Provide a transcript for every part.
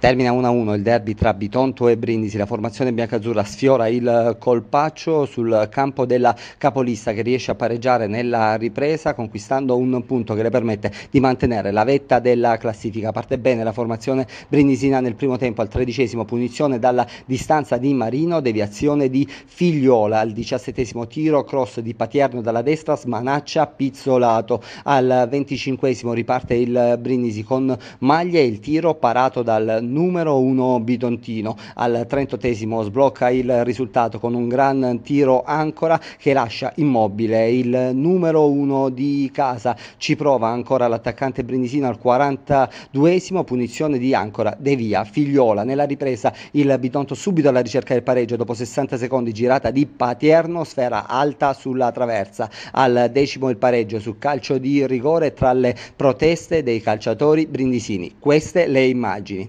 Termina 1-1 il derby tra Bitonto e Brindisi, la formazione biancazzurra sfiora il colpaccio sul campo della capolista che riesce a pareggiare nella ripresa conquistando un punto che le permette di mantenere la vetta della classifica. Parte bene la formazione brindisina nel primo tempo al tredicesimo, punizione dalla distanza di Marino, deviazione di Figliola al diciassettesimo tiro, cross di Patierno dalla destra, smanaccia pizzolato. Al venticinquesimo riparte il Brindisi con Maglia, e il tiro parato dal numero 1 Bidontino. Al 38 sblocca il risultato con un gran tiro ancora che lascia immobile il numero 1 di casa. Ci prova ancora l'attaccante Brindisino al 42 punizione di ancora De Via Figliola. Nella ripresa il Bitonto subito alla ricerca del pareggio dopo 60 secondi girata di Paterno, sfera alta sulla traversa. Al decimo il pareggio su calcio di rigore tra le proteste dei calciatori brindisini. Queste le immagini.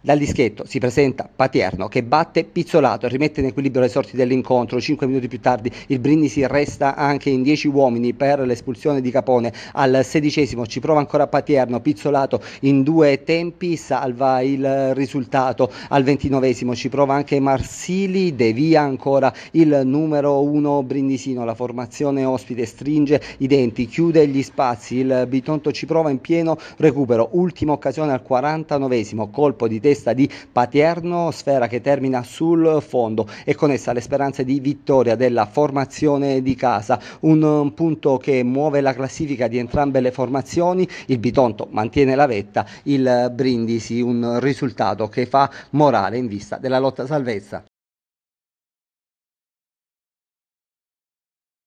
Dal dischetto si presenta Paterno che batte Pizzolato, e rimette in equilibrio le sorti dell'incontro. Cinque minuti più tardi il Brindisi resta anche in dieci uomini per l'espulsione di Capone. Al sedicesimo ci prova ancora Paterno, Pizzolato in due tempi salva il risultato. Al ventinovesimo ci prova anche Marsili, devia ancora il numero uno Brindisino. La formazione ospite stringe i denti, chiude gli spazi. Il Bitonto ci prova in pieno recupero. Ultima occasione al quarantanovesimo, colpo di tempo testa di Paterno, sfera che termina sul fondo e con essa le speranze di vittoria della formazione di casa, un eh, punto che muove la classifica di entrambe le formazioni, il Bitonto mantiene la vetta, il Brindisi un risultato che fa morale in vista della lotta salvezza.